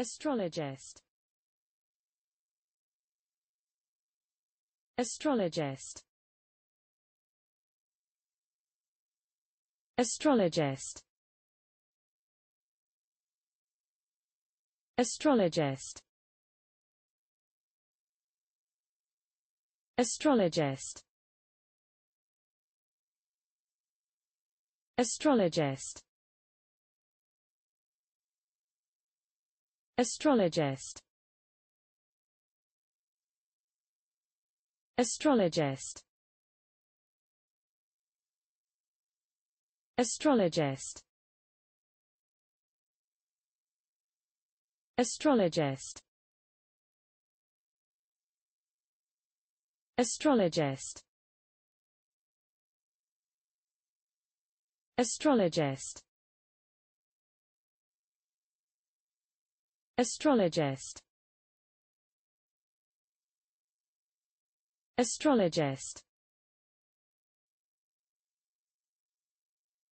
Astrologist Astrologist Astrologist Astrologist Astrologist Astrologist Astrologist Astrologist Astrologist Astrologist Astrologist Astrologist Astrologist Astrologist